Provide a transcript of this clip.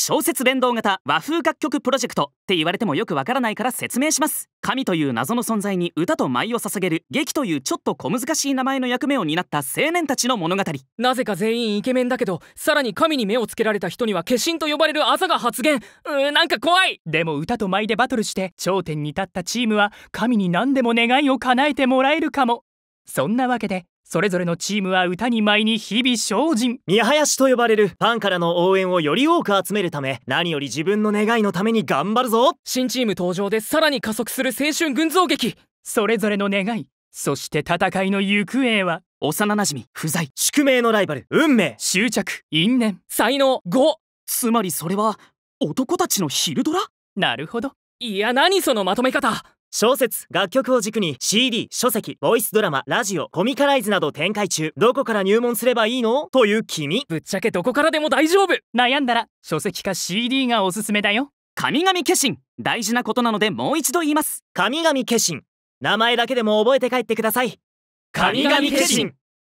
小説連動型和風楽曲プロジェクトって言われてもよくわからないから説明します神という謎の存在に歌と舞を捧げる劇というちょっと小難しい名前の役目を担った青年たちの物語なぜか全員イケメンだけどさらに神に目をつけられた人には化身と呼ばれるあざが発言うーなんか怖いでも歌と舞でバトルして頂点に立ったチームは神に何でも願いを叶えてもらえるかもそんなわけでそれぞれのチームは歌に舞に日々精進宮林と呼ばれるファンからの応援をより多く集めるため何より自分の願いのために頑張るぞ新チーム登場でさらに加速する青春群像劇それぞれの願いそして戦いの行方は幼なじみ不在宿命のライバル運命執着因縁才能5つまりそれは男たちの昼ドラなるほどいや何そのまとめ方小説、楽曲を軸に CD、書籍、ボイスドラマ、ラジオ、コミカライズなど展開中。どこから入門すればいいのという君。ぶっちゃけどこからでも大丈夫悩んだら書籍か CD がおすすめだよ。神々化身大事なことなのでもう一度言います。神々化身名前だけでも覚えて帰ってください。神々化身